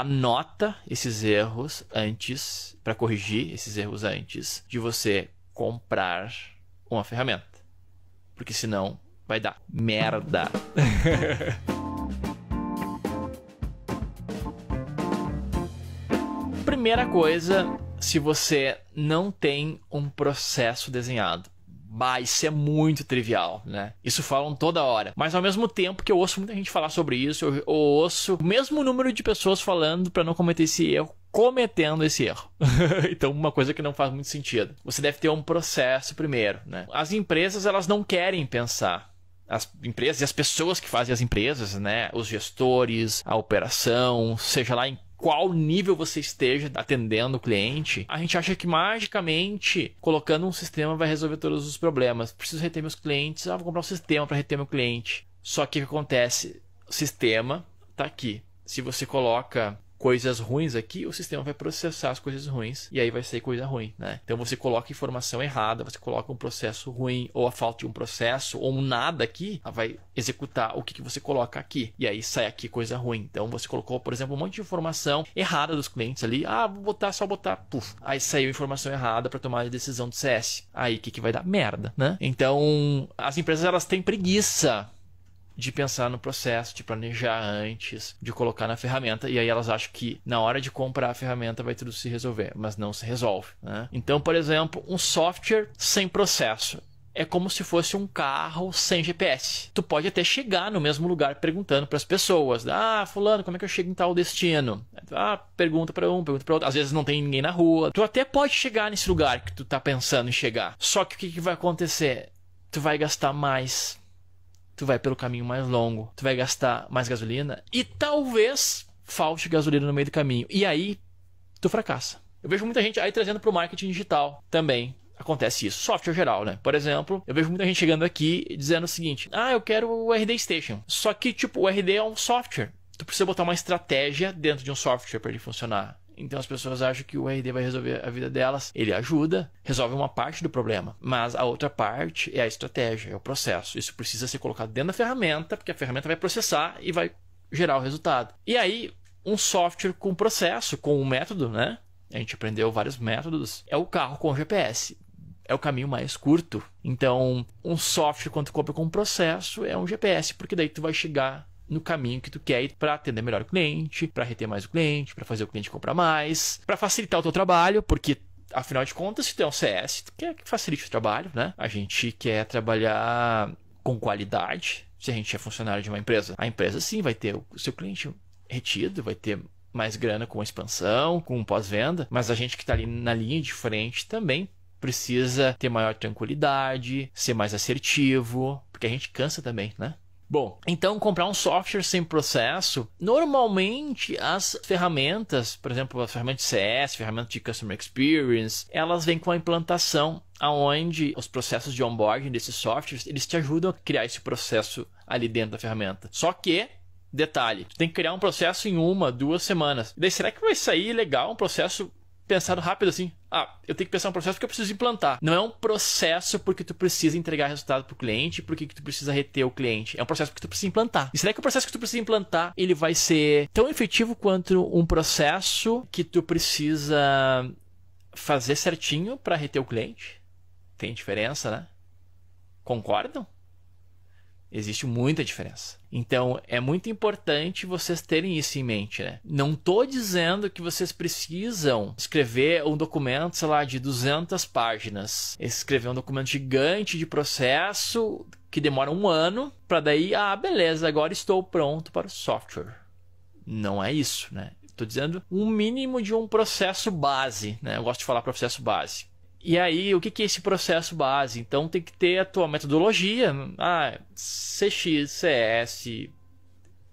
anota esses erros antes, para corrigir esses erros antes de você comprar uma ferramenta. Porque senão vai dar merda. Primeira coisa, se você não tem um processo desenhado, bah, isso é muito trivial, né? Isso falam toda hora. Mas ao mesmo tempo que eu ouço muita gente falar sobre isso, eu ouço o mesmo número de pessoas falando para não cometer esse erro cometendo esse erro. então, uma coisa que não faz muito sentido. Você deve ter um processo primeiro, né? As empresas, elas não querem pensar as empresas e as pessoas que fazem as empresas, né? Os gestores, a operação, seja lá em qual nível você esteja atendendo o cliente, a gente acha que magicamente colocando um sistema vai resolver todos os problemas. Preciso reter meus clientes, ah, vou comprar um sistema para reter meu cliente. Só que o que acontece? O sistema está aqui. Se você coloca coisas ruins aqui, o sistema vai processar as coisas ruins e aí vai sair coisa ruim, né? Então você coloca informação errada, você coloca um processo ruim ou a falta de um processo ou um nada aqui, ah, vai executar o que, que você coloca aqui e aí sai aqui coisa ruim. Então você colocou, por exemplo, um monte de informação errada dos clientes ali, ah, vou botar, só botar, puf, aí saiu informação errada para tomar a decisão do CS. Aí que, que vai dar merda, né? Então as empresas elas têm preguiça de pensar no processo, de planejar antes, de colocar na ferramenta, e aí elas acham que na hora de comprar a ferramenta vai tudo se resolver, mas não se resolve. Né? Então, por exemplo, um software sem processo é como se fosse um carro sem GPS. Tu pode até chegar no mesmo lugar perguntando para as pessoas: "Ah, fulano, como é que eu chego em tal destino?". Ah, pergunta para um, pergunta para outro. Às vezes não tem ninguém na rua. Tu até pode chegar nesse lugar que tu está pensando em chegar. Só que o que, que vai acontecer? Tu vai gastar mais tu vai pelo caminho mais longo, tu vai gastar mais gasolina e talvez falte gasolina no meio do caminho. E aí, tu fracassa. Eu vejo muita gente aí trazendo para o marketing digital também. Acontece isso, software geral, né? Por exemplo, eu vejo muita gente chegando aqui dizendo o seguinte: ah, eu quero o RD Station. Só que, tipo, o RD é um software. Tu precisa botar uma estratégia dentro de um software para ele funcionar. Então as pessoas acham que o RD vai resolver a vida delas. Ele ajuda, resolve uma parte do problema, mas a outra parte é a estratégia, é o processo. Isso precisa ser colocado dentro da ferramenta, porque a ferramenta vai processar e vai gerar o resultado. E aí, um software com processo, com um método, né? A gente aprendeu vários métodos. É o carro com o GPS. É o caminho mais curto. Então, um software quando tu compra com um processo é um GPS, porque daí tu vai chegar no caminho que tu quer ir para atender melhor o cliente, para reter mais o cliente, para fazer o cliente comprar mais, para facilitar o teu trabalho, porque afinal de contas, se tu é um CS, tu quer que facilite o trabalho, né? A gente quer trabalhar com qualidade. Se a gente é funcionário de uma empresa, a empresa sim vai ter o seu cliente retido, vai ter mais grana com expansão, com pós-venda, mas a gente que está ali na linha de frente também precisa ter maior tranquilidade, ser mais assertivo, porque a gente cansa também, né? Bom, então comprar um software sem processo, normalmente as ferramentas, por exemplo, as ferramentas de CS, ferramentas de Customer Experience, elas vêm com a implantação aonde os processos de onboarding desses softwares, eles te ajudam a criar esse processo ali dentro da ferramenta. Só que Detalhe, tu tem que criar um processo em uma, duas semanas. E daí será que vai sair legal um processo pensado rápido assim. Ah, eu tenho que pensar um processo porque eu preciso implantar. Não é um processo porque tu precisa entregar resultado pro cliente, porque tu precisa reter o cliente. É um processo porque tu precisa implantar. E será que o processo que tu precisa implantar, ele vai ser tão efetivo quanto um processo que tu precisa fazer certinho para reter o cliente? Tem diferença, né? Concordam? Existe muita diferença. Então, é muito importante vocês terem isso em mente, né? Não tô dizendo que vocês precisam escrever um documento, sei lá, de 200 páginas. Escrever um documento gigante de processo que demora um ano para daí, ah, beleza, agora estou pronto para o software. Não é isso, né? Tô dizendo um mínimo de um processo base, né? Eu gosto de falar processo base e aí, o que, que é esse processo base? Então, tem que ter a tua metodologia. Ah, CX, CS,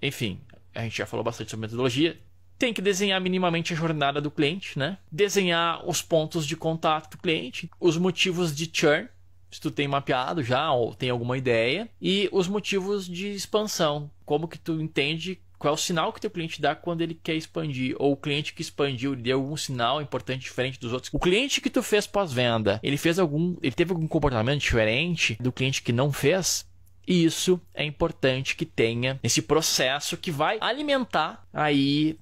enfim, a gente já falou bastante sobre metodologia. Tem que desenhar minimamente a jornada do cliente, né? Desenhar os pontos de contato do cliente, os motivos de churn, se tu tem mapeado já ou tem alguma ideia, e os motivos de expansão, como que tu entende qual é o sinal que o teu cliente dá quando ele quer expandir, ou o cliente que expandiu deu algum sinal importante diferente dos outros. O cliente que tu fez pós-venda, ele fez algum, ele teve algum comportamento diferente do cliente que não fez? E isso é importante que tenha esse processo que vai alimentar aí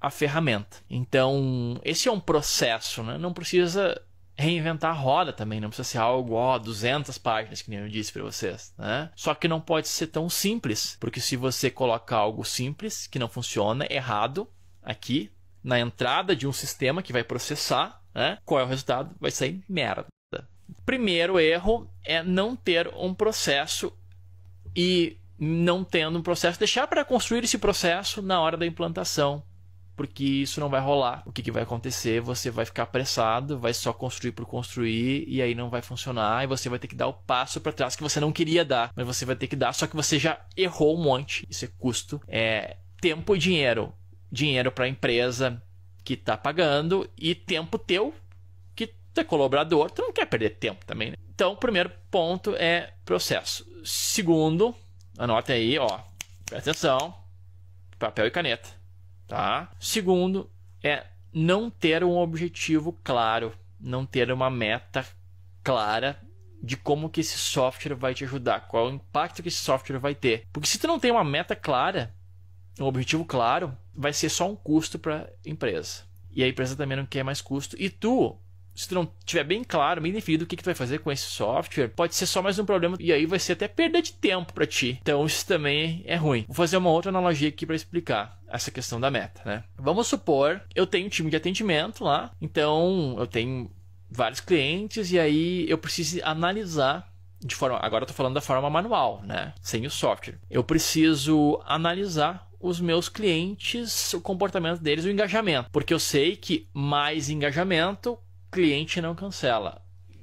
a ferramenta. Então, esse é um processo, né? Não precisa reinventar a roda também, não precisa ser algo, ó, 200 páginas, que nem eu disse para vocês, né? Só que não pode ser tão simples, porque se você colocar algo simples, que não funciona, errado, aqui, na entrada de um sistema que vai processar, né? Qual é o resultado? Vai sair merda. Primeiro erro é não ter um processo e não tendo um processo, deixar para construir esse processo na hora da implantação porque isso não vai rolar. O que, que vai acontecer? Você vai ficar apressado, vai só construir por construir e aí não vai funcionar e você vai ter que dar o passo para trás que você não queria dar, mas você vai ter que dar, só que você já errou um monte. Isso é custo, é tempo e dinheiro, dinheiro para a empresa que está pagando e tempo teu que tu é colaborador, tu não quer perder tempo também. Né? Então, o primeiro ponto é processo. Segundo, anota aí, ó, presta atenção, papel e caneta Tá? Segundo, é não ter um objetivo claro, não ter uma meta clara de como que esse software vai te ajudar, qual é o impacto que esse software vai ter. Porque se tu não tem uma meta clara, um objetivo claro, vai ser só um custo para a empresa. E a empresa também não quer mais custo. E tu se tu não tiver bem claro, bem definido o que, que tu vai fazer com esse software, pode ser só mais um problema e aí vai ser até perda de tempo para ti. Então isso também é ruim. Vou fazer uma outra analogia aqui para explicar essa questão da meta, né? Vamos supor, eu tenho um time de atendimento lá, então eu tenho vários clientes e aí eu preciso analisar de forma, agora eu tô falando da forma manual, né? Sem o software. Eu preciso analisar os meus clientes, o comportamento deles, o engajamento, porque eu sei que mais engajamento cliente não cancela.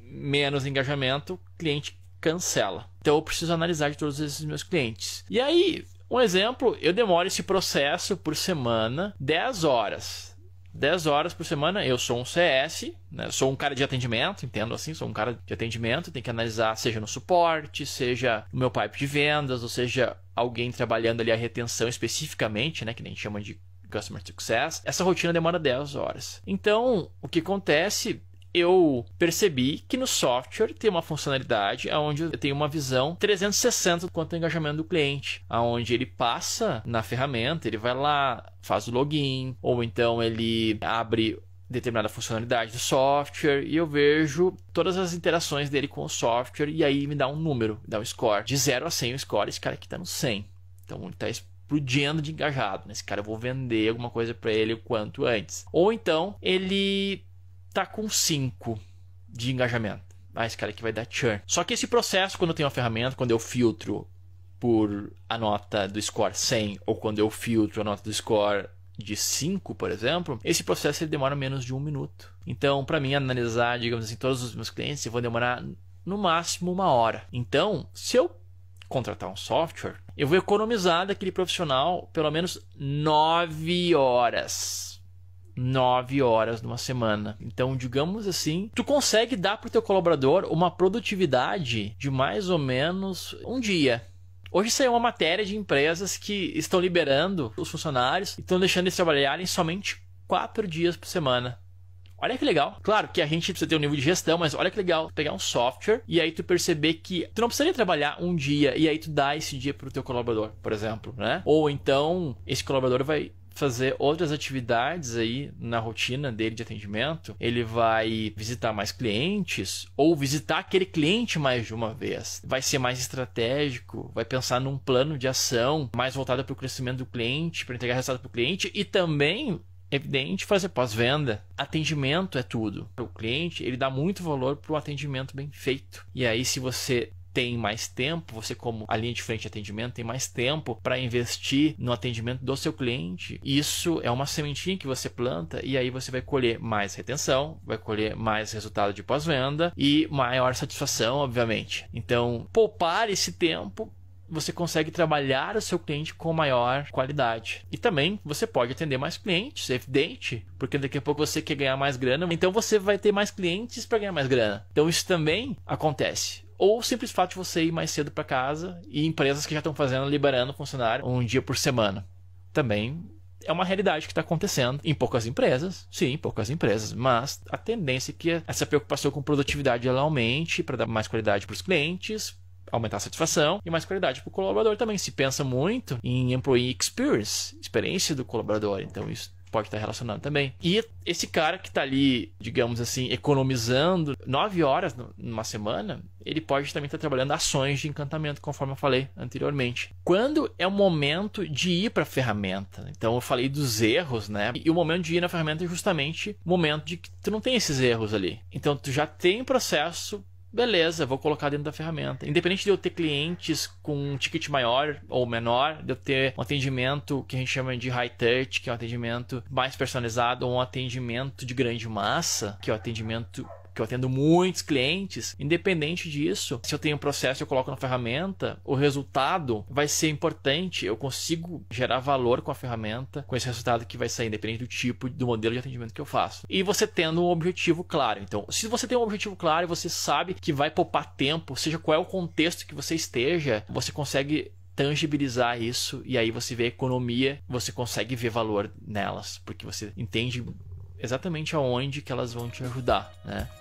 Menos engajamento, cliente cancela. Então eu preciso analisar de todos esses meus clientes. E aí, um exemplo, eu demoro esse processo por semana 10 horas. 10 horas por semana, eu sou um CS, né? sou um cara de atendimento, entendo assim, sou um cara de atendimento, tem que analisar, seja no suporte, seja no meu pipe de vendas, ou seja, alguém trabalhando ali a retenção especificamente, né? Que nem chama de Customer Success, essa rotina demora 10 horas. Então, o que acontece eu percebi que no software tem uma funcionalidade onde eu tenho uma visão 360 quanto ao engajamento do cliente, aonde ele passa na ferramenta, ele vai lá, faz o login, ou então ele abre determinada funcionalidade do software e eu vejo todas as interações dele com o software e aí me dá um número, me dá um score. De 0 a 100 o score, esse cara aqui está no 100. Então ele está pro Dino de engajado. Nesse né? cara eu vou vender alguma coisa para ele o quanto antes. Ou então ele tá com 5 de engajamento. Ah, esse cara aqui vai dar churn. Só que esse processo, quando eu tenho uma ferramenta, quando eu filtro por a nota do score 100 ou quando eu filtro a nota do score de 5, por exemplo, esse processo ele demora menos de um minuto. Então, para mim, analisar, digamos assim, todos os meus clientes, eu vou demorar no máximo uma hora. Então, se eu contratar um software, eu vou economizar daquele profissional pelo menos nove horas. 9 horas numa semana. Então, digamos assim, tu consegue dar para o teu colaborador uma produtividade de mais ou menos um dia. Hoje saiu uma matéria de empresas que estão liberando os funcionários e estão deixando eles trabalharem somente quatro dias por semana. Olha que legal. Claro que a gente precisa ter um nível de gestão, mas olha que legal pegar um software e aí tu perceber que tu não precisaria trabalhar um dia e aí tu dá esse dia pro teu colaborador, por exemplo, né? Ou então esse colaborador vai fazer outras atividades aí na rotina dele de atendimento, ele vai visitar mais clientes ou visitar aquele cliente mais de uma vez. Vai ser mais estratégico, vai pensar num plano de ação mais voltado para o crescimento do cliente, para entregar resultado para o cliente e também evidente, fazer pós-venda. Atendimento é tudo. O cliente, ele dá muito valor para o atendimento bem feito. E aí, se você tem mais tempo, você como a linha de frente de atendimento tem mais tempo para investir no atendimento do seu cliente. Isso é uma sementinha que você planta e aí você vai colher mais retenção, vai colher mais resultado de pós-venda e maior satisfação, obviamente. Então, poupar esse tempo você consegue trabalhar o seu cliente com maior qualidade. E também você pode atender mais clientes, é evidente, porque daqui a pouco você quer ganhar mais grana, então você vai ter mais clientes para ganhar mais grana. Então isso também acontece ou o simples fato de você ir mais cedo para casa e empresas que já estão fazendo liberando funcionário um dia por semana. Também é uma realidade que está acontecendo em poucas empresas, sim, em poucas empresas, mas a tendência é que essa preocupação com produtividade ela aumente para dar mais qualidade para os clientes, aumentar a satisfação e mais qualidade para o colaborador também. Se pensa muito em employee experience, experiência do colaborador. Então, isso pode estar relacionado também. E esse cara que está ali, digamos assim, economizando nove horas numa semana, ele pode também estar trabalhando ações de encantamento, conforme eu falei anteriormente. Quando é o momento de ir para a ferramenta? Então eu falei dos erros, né? E o momento de ir na ferramenta é justamente o momento de que tu não tem esses erros ali. Então tu já tem um processo beleza, vou colocar dentro da ferramenta. Independente de eu ter clientes com um ticket maior ou menor, de eu ter um atendimento que a gente chama de high touch, que é um atendimento mais personalizado, ou um atendimento de grande massa, que é o um atendimento que eu atendo muitos clientes, independente disso, se eu tenho um processo e eu coloco na ferramenta, o resultado vai ser importante. Eu consigo gerar valor com a ferramenta, com esse resultado que vai sair, independente do tipo, do modelo de atendimento que eu faço. E você tendo um objetivo claro. Então, se você tem um objetivo claro, e você sabe que vai poupar tempo, seja qual é o contexto que você esteja, você consegue tangibilizar isso e aí você vê a economia, você consegue ver valor nelas, porque você entende exatamente aonde que elas vão te ajudar, né?